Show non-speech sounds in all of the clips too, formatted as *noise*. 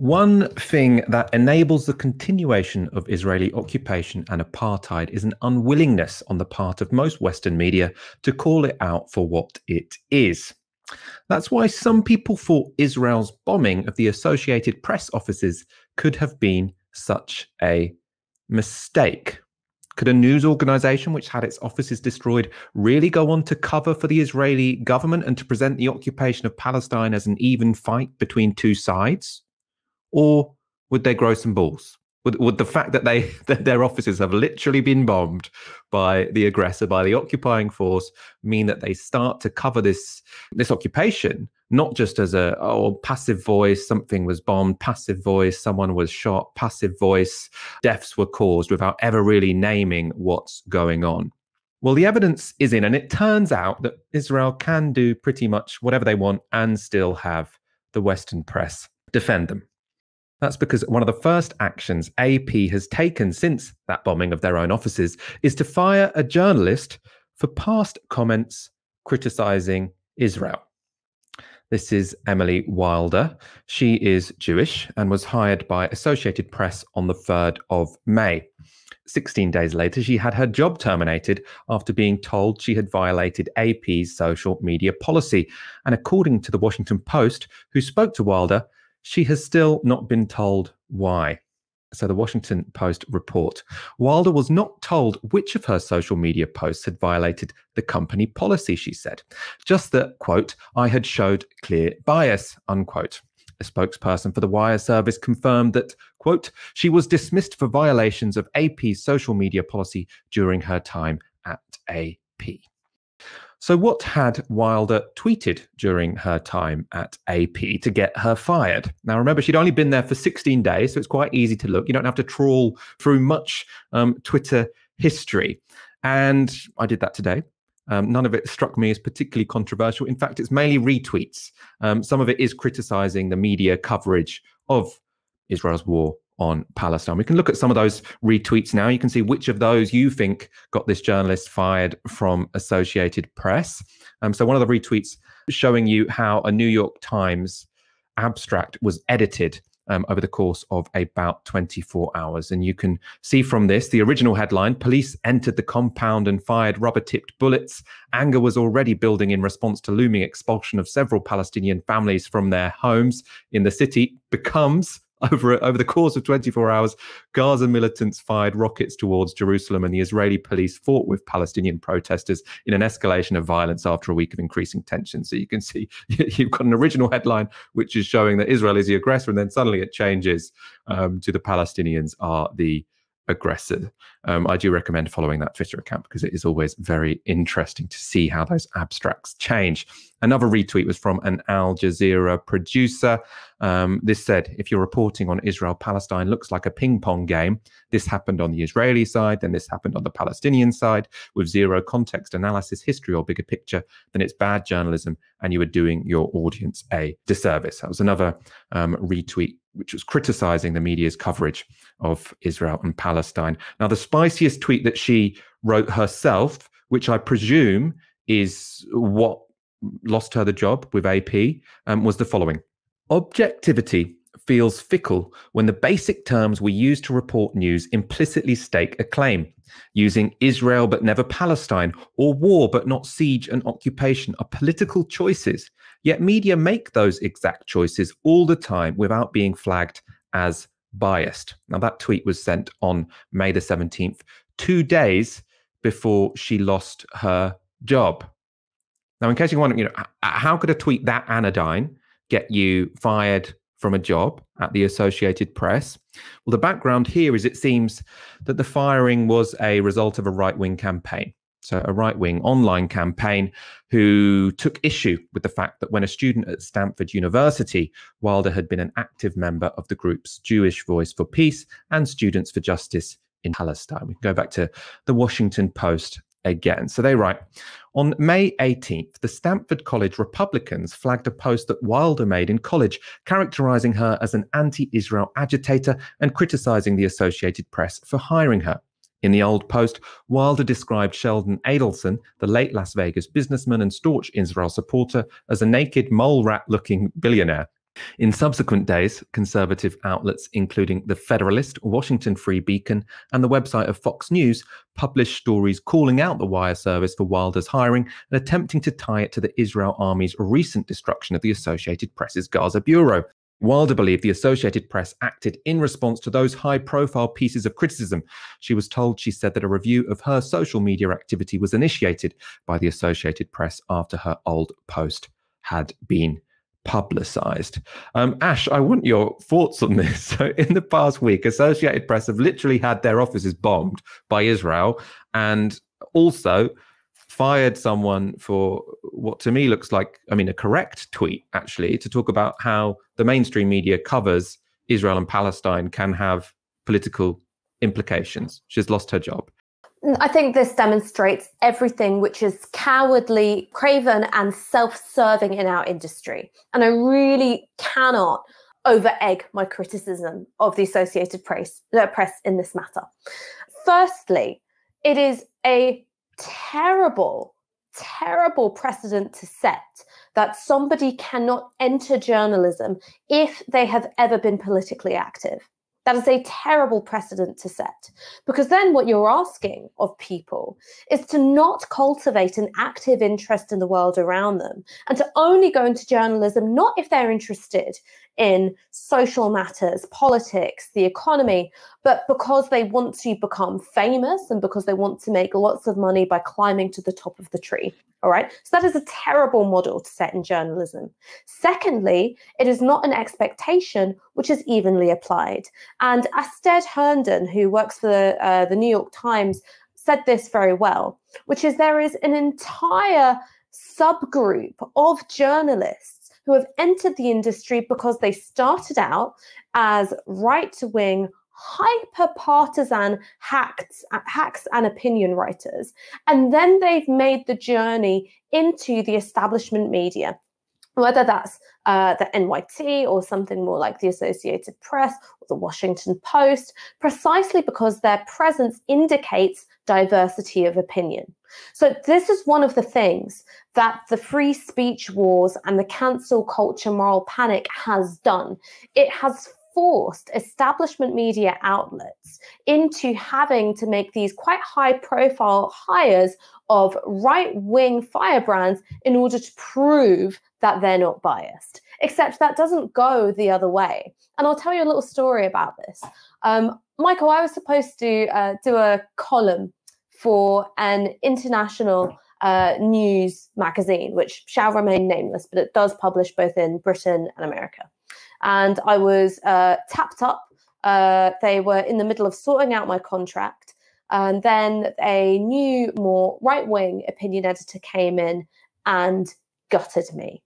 One thing that enables the continuation of Israeli occupation and apartheid is an unwillingness on the part of most Western media to call it out for what it is. That's why some people thought Israel's bombing of the Associated Press offices could have been such a mistake. Could a news organization which had its offices destroyed really go on to cover for the Israeli government and to present the occupation of Palestine as an even fight between two sides? or would they grow some balls? Would, would the fact that they *laughs* that their offices have literally been bombed by the aggressor, by the occupying force, mean that they start to cover this this occupation not just as a oh passive voice, something was bombed, passive voice, someone was shot, passive voice, deaths were caused, without ever really naming what's going on. Well, the evidence is in, and it turns out that Israel can do pretty much whatever they want and still have the Western press defend them. That's because one of the first actions AP has taken since that bombing of their own offices is to fire a journalist for past comments criticizing Israel. This is Emily Wilder. She is Jewish and was hired by Associated Press on the 3rd of May. 16 days later, she had her job terminated after being told she had violated AP's social media policy. And according to the Washington Post, who spoke to Wilder, she has still not been told why. So the Washington Post report Wilder was not told which of her social media posts had violated the company policy, she said. Just that, quote, I had showed clear bias, unquote. A spokesperson for the Wire service confirmed that, quote, she was dismissed for violations of AP's social media policy during her time at AP. So, what had Wilder tweeted during her time at AP to get her fired? Now, remember, she'd only been there for 16 days, so it's quite easy to look. You don't have to trawl through much um, Twitter history. And I did that today. Um, none of it struck me as particularly controversial. In fact, it's mainly retweets. Um, some of it is criticizing the media coverage of Israel's war on Palestine. We can look at some of those retweets now. You can see which of those you think got this journalist fired from Associated Press. Um, so, one of the retweets showing you how a New York Times abstract was edited um, over the course of about 24 hours. And you can see from this the original headline Police entered the compound and fired rubber tipped bullets. Anger was already building in response to looming expulsion of several Palestinian families from their homes in the city, becomes over, over the course of 24 hours, Gaza militants fired rockets towards Jerusalem, and the Israeli police fought with Palestinian protesters in an escalation of violence after a week of increasing tension. So you can see *laughs* you've got an original headline which is showing that Israel is the aggressor, and then suddenly it changes um, to the Palestinians are the aggressive. Um, I do recommend following that Twitter account because it is always very interesting to see how those abstracts change. Another retweet was from an Al Jazeera producer. Um, this said, if you're reporting on Israel Palestine, looks like a ping pong game. This happened on the Israeli side, then this happened on the Palestinian side with zero context, analysis, history, or bigger picture. Then it's bad journalism and you are doing your audience a disservice. That was another um, retweet which was criticizing the media's coverage of Israel and Palestine. Now, the spiciest tweet that she wrote herself, which I presume is what lost her the job with AP, um, was the following Objectivity feels fickle when the basic terms we use to report news implicitly stake a claim. Using Israel but never Palestine, or war but not siege and occupation are political choices, yet media make those exact choices all the time without being flagged as biased. Now, that tweet was sent on May the 17th, two days before she lost her job. Now, in case you're wondering, you know, how could a tweet that anodyne get you fired from a job at the Associated Press. Well, the background here is it seems that the firing was a result of a right wing campaign. So, a right wing online campaign who took issue with the fact that when a student at Stanford University, Wilder had been an active member of the groups Jewish Voice for Peace and Students for Justice in Palestine. We can go back to the Washington Post again. So they write On May 18th, the Stanford College Republicans flagged a post that Wilder made in college, characterizing her as an anti Israel agitator and criticizing the Associated Press for hiring her. In the old post, Wilder described Sheldon Adelson, the late Las Vegas businessman and staunch Israel supporter, as a naked mole rat looking billionaire in subsequent days, conservative outlets, including The Federalist, Washington Free Beacon, and the website of Fox News, published stories calling out the wire service for Wilder's hiring and attempting to tie it to the Israel Army's recent destruction of the Associated Press's Gaza Bureau. Wilder believed the Associated Press acted in response to those high profile pieces of criticism. She was told she said that a review of her social media activity was initiated by the Associated Press after her old post had been publicized. Um, Ash, I want your thoughts on this. *laughs* So, in the past week, Associated Press have literally had their offices bombed by Israel and also fired someone for what to me looks like, I mean, a correct tweet actually, to talk about how the mainstream media covers Israel and Palestine can have political implications. She's lost her job. Mm, I think this demonstrates everything which is cowardly, craven, and self serving in our industry. And I really cannot over egg my criticism of the Associated Press, Press in this matter. Firstly, it is a terrible, terrible precedent to set that somebody cannot enter journalism if they have ever been politically active. That is a terrible precedent to set because then what you're asking of people is to not cultivate an active interest in the world around them and to only go into journalism not if they're interested in social matters, politics, the economy, but because they want to become famous and because they want to make lots of money by climbing to the top of the tree. All right. So that is a terrible model to set in journalism. Secondly, it is not an expectation which is evenly applied. And Asted Herndon, who works for the, uh, the New York Times, said this very well, which is there is an entire subgroup of journalists who have entered the industry because they started out as right wing, hyper partisan hacks, hacks and opinion writers. And then they've made the journey into the establishment media whether that's uh, the NYT or something more like the Associated Press or the Washington Post, precisely because their presence indicates diversity of opinion. So, this is one of the things that the free speech wars and the cancel culture moral panic has done. It has forced establishment media outlets into having to make these quite high profile hires of right wing firebrands in order to prove that they're not biased. Except that doesn't go the other way. And I'll tell you a little story about this. Um, Michael, I was supposed to uh, do a column for an international uh, news magazine, which shall remain nameless, but it does publish both in Britain and America. And I was uh, tapped up. Uh, they were in the middle of sorting out my contract. And then a new, more right wing opinion editor came in and gutted me,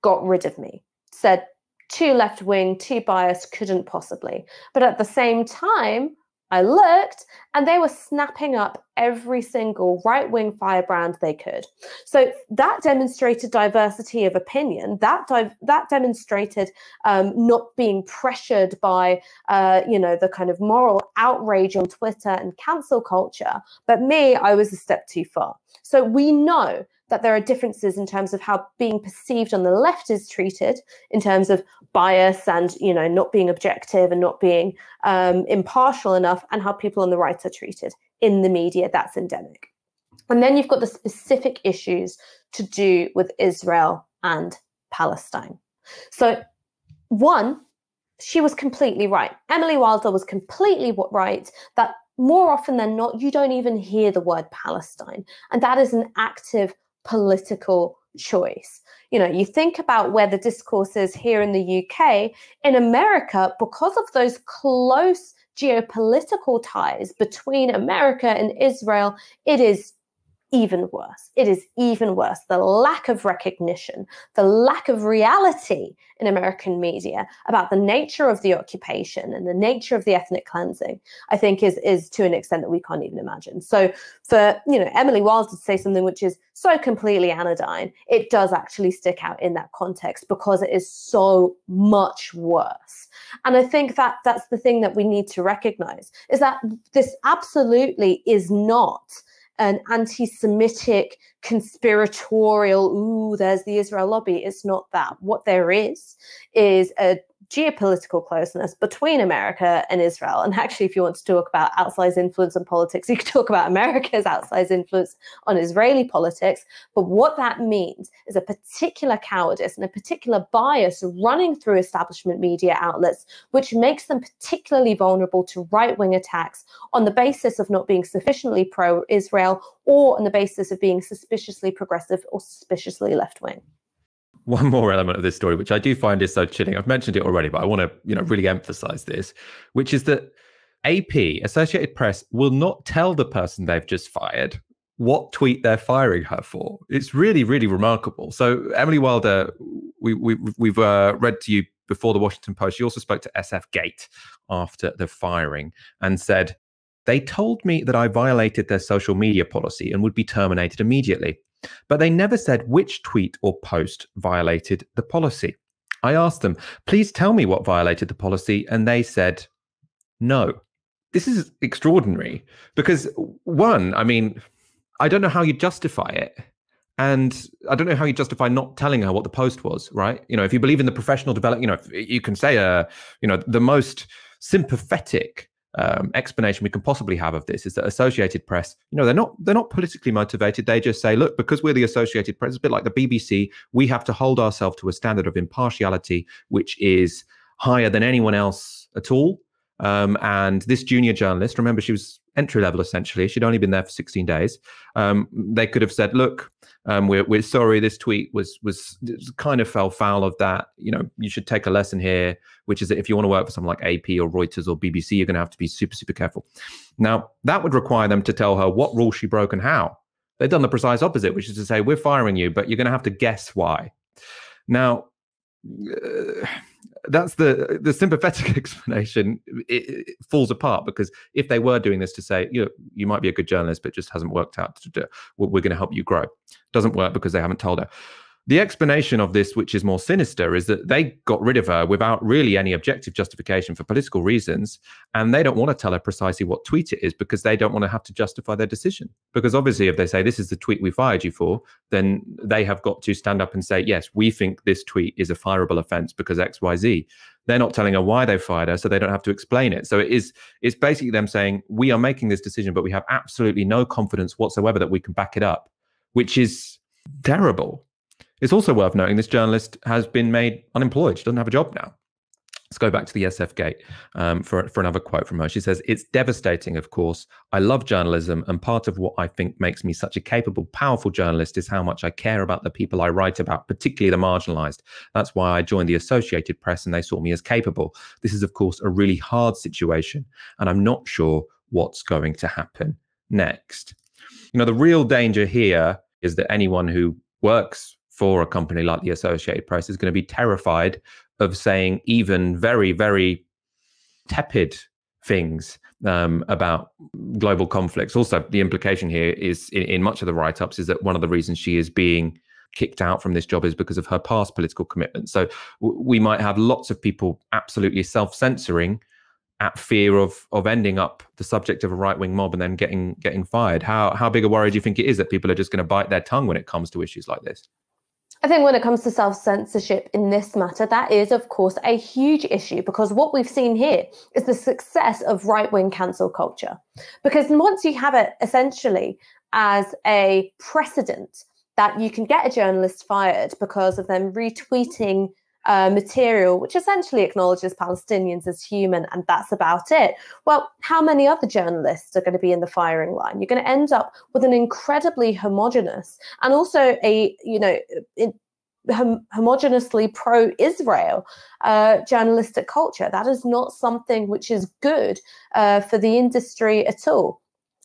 got rid of me, said too left wing, too biased, couldn't possibly. But at the same time, I looked and they were snapping up every single right wing firebrand they could. So that demonstrated diversity of opinion. That that demonstrated um, not being pressured by uh, you know the kind of moral outrage on Twitter and cancel culture. But me, I was a step too far. So we know that there are differences in terms of how being perceived on the left is treated, in terms of bias and you know not being objective and not being um, impartial enough and how people on the right are treated in the media that's endemic and then you've got the specific issues to do with israel and palestine so one she was completely right emily wilder was completely right that more often than not you don't even hear the word palestine and that is an active political choice. You know, you think about where the discourse is here in the UK. In America, because of those close geopolitical ties between America and Israel, it is even worse. It is even worse. The lack of recognition, the lack of reality in American media about the nature of the occupation and the nature of the ethnic cleansing, I think is is to an extent that we can't even imagine. So for you know Emily Wiles to say something which is so completely anodyne, it does actually stick out in that context because it is so much worse. And I think that that's the thing that we need to recognize is that this absolutely is not an anti Semitic conspiratorial, ooh, there's the Israel lobby. It's not that. What there is is a geopolitical closeness between America and Israel. And actually, if you want to talk about outsized influence on politics, you could *laughs* talk about America's outsized influence on Israeli politics. But what that means is a particular cowardice and a particular bias running through establishment media outlets, which makes them particularly vulnerable to right wing attacks on the basis of not being sufficiently pro Israel or on the basis of being suspiciously progressive or suspiciously left wing one more element of this story, which I do find is so chilling. I've mentioned it already, but I want to, you know, really emphasize this, which is that AP, Associated Press, will not tell the person they've just fired what tweet they're firing her for. It's really, really remarkable. So Emily Wilder, we, we, we've uh, read to you before the Washington Post. She also spoke to SF Gate after the firing and said, they told me that I violated their social media policy and would be terminated immediately. But they never said which tweet or post violated the policy. I asked them, please tell me what violated the policy. And they said, no. This is extraordinary because, one, I mean, I don't know how you justify it. And I don't know how you justify not telling her what the post was, right? You know, if you believe in the professional development, you know, you can say, uh, you know, the most sympathetic um, explanation we can possibly have of this is that Associated Press, you know, they're not they're not politically motivated. They just say, look, because we're the Associated Press, it's a bit like the BBC, we have to hold ourselves to a standard of impartiality which is higher than anyone else at all. Um, and this junior journalist, remember, she was entry level essentially. She'd only been there for 16 days. Um, they could have said, "Look, um, we're, we're sorry. This tweet was was kind of fell foul of that. You know, you should take a lesson here, which is that if you want to work for something like AP or Reuters or BBC, you're going to have to be super super careful." Now, that would require them to tell her what rule she broke and how. They've done the precise opposite, which is to say, "We're firing you, but you're going to have to guess why." Now. Uh, that's the the sympathetic *laughs* explanation it, it, falls apart because if they were doing this to say you know, you might be a good journalist but just hasn't worked out to do, we're going to help you grow doesn't work because they haven't told her the explanation of this, which is more sinister, is that they got rid of her without really any objective justification for political reasons. And they don't want to tell her precisely what tweet it is because they don't want to have to justify their decision. Because obviously, if they say, this is the tweet we fired you for, then they have got to stand up and say, yes, we think this tweet is a fireable offense because XYZ. They're not telling her why they fired her, so they don't have to explain it. So it is it's basically them saying, we are making this decision, but we have absolutely no confidence whatsoever that we can back it up, which is terrible it's also worth noting this journalist has been made unemployed. She doesn't have a job now. Let's go back to the SF Gate um, for, for another quote from her. She says, It's devastating, of course. I love journalism, and part of what I think makes me such a capable, powerful journalist is how much I care about the people I write about, particularly the marginalized. That's why I joined the Associated Press and they saw me as capable. This is, of course, a really hard situation, and I'm not sure what's going to happen next. You know, the real danger here is that anyone who works for a company like the Associated Press is going to be terrified of saying even very, very tepid things um, about global conflicts. Also, the implication here is in, in much of the write ups is that one of the reasons she is being kicked out from this job is because of her past political commitments. So w- we might have lots of people absolutely self censoring at fear of of ending up the subject of a right wing mob and then getting getting fired. How how big a worry do you think it is that people are just going to bite their tongue when it comes to issues like this? I think when it comes to self censorship in this matter, that is, of course, a huge issue because what we've seen here is the success of right wing cancel culture. Because once you have it essentially as a precedent that you can get a journalist fired because of them retweeting uh, material, which essentially acknowledges Palestinians as human, and that's about it. Well, how many other journalists are going to be in the firing line? You're going to end up with an incredibly homogenous and also a, you know, it, hom- homogeneously pro Israel uh, journalistic culture. That is not something which is good uh, for the industry at all.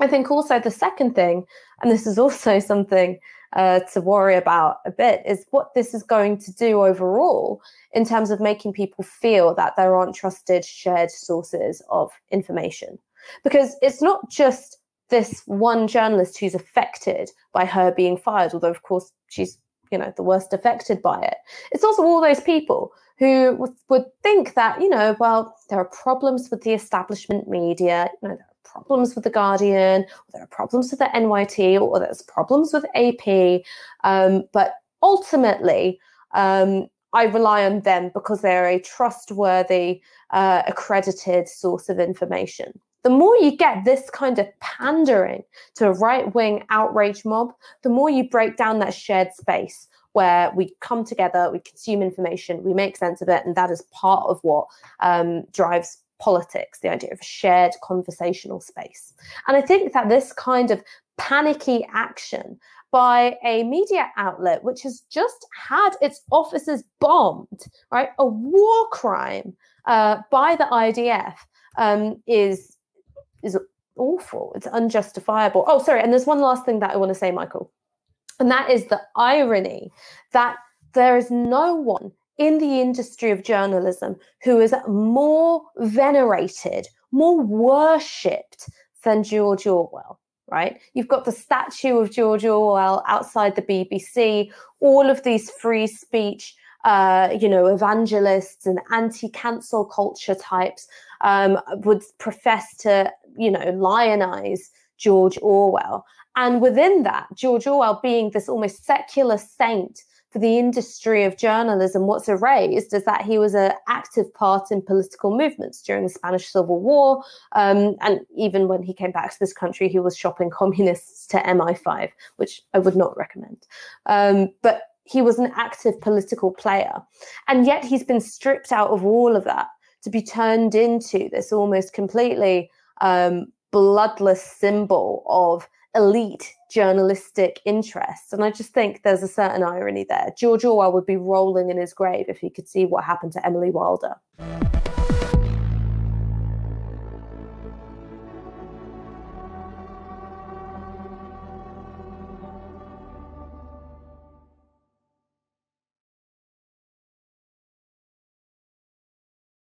I think also the second thing, and this is *laughs* also something uh, to worry about a bit, is what this is going to do overall in terms of making people feel that there aren't trusted shared sources of information. Because it's not just this one journalist who's affected by her being fired, although, of course, she's you know the worst affected by it it's also all those people who would, would think that you know well there are problems with the establishment media you know there problems with The Guardian, or there are problems with the NYT, or there's problems with AP. Um, but ultimately, um, I rely on them because they're a trustworthy, uh, accredited source of information. The more you get this kind of pandering to a right wing outrage mob, the more you break down that shared space where we come together, we consume information, we make sense of it, and that is part of what um, drives politics, the idea of a shared conversational space. And I think that this kind of panicky action by a media outlet which has just had its offices bombed, right? A war crime uh, by the IDF um, is is awful. It's unjustifiable. Oh, sorry. And there's one last thing that I want to say, Michael, and that is the irony that there is no one in the industry of journalism who is more venerated, more worshipped than George Orwell, right? You've got the statue of George Orwell outside the BBC, all of these free speech. Uh, you know, evangelists and anti-cancel culture types um, would profess to, you know, lionize George Orwell. And within that, George Orwell being this almost secular saint for the industry of journalism, what's erased is that he was an active part in political movements during the Spanish Civil War. Um, and even when he came back to this country, he was shopping communists to MI5, which I would not recommend. Um, but he was an active political player. And yet he's been stripped out of all of that to be turned into this almost completely um, bloodless symbol of elite journalistic interests. And I just think there's a certain irony there. George Orwell would be rolling in his grave if he could see what happened to Emily Wilder.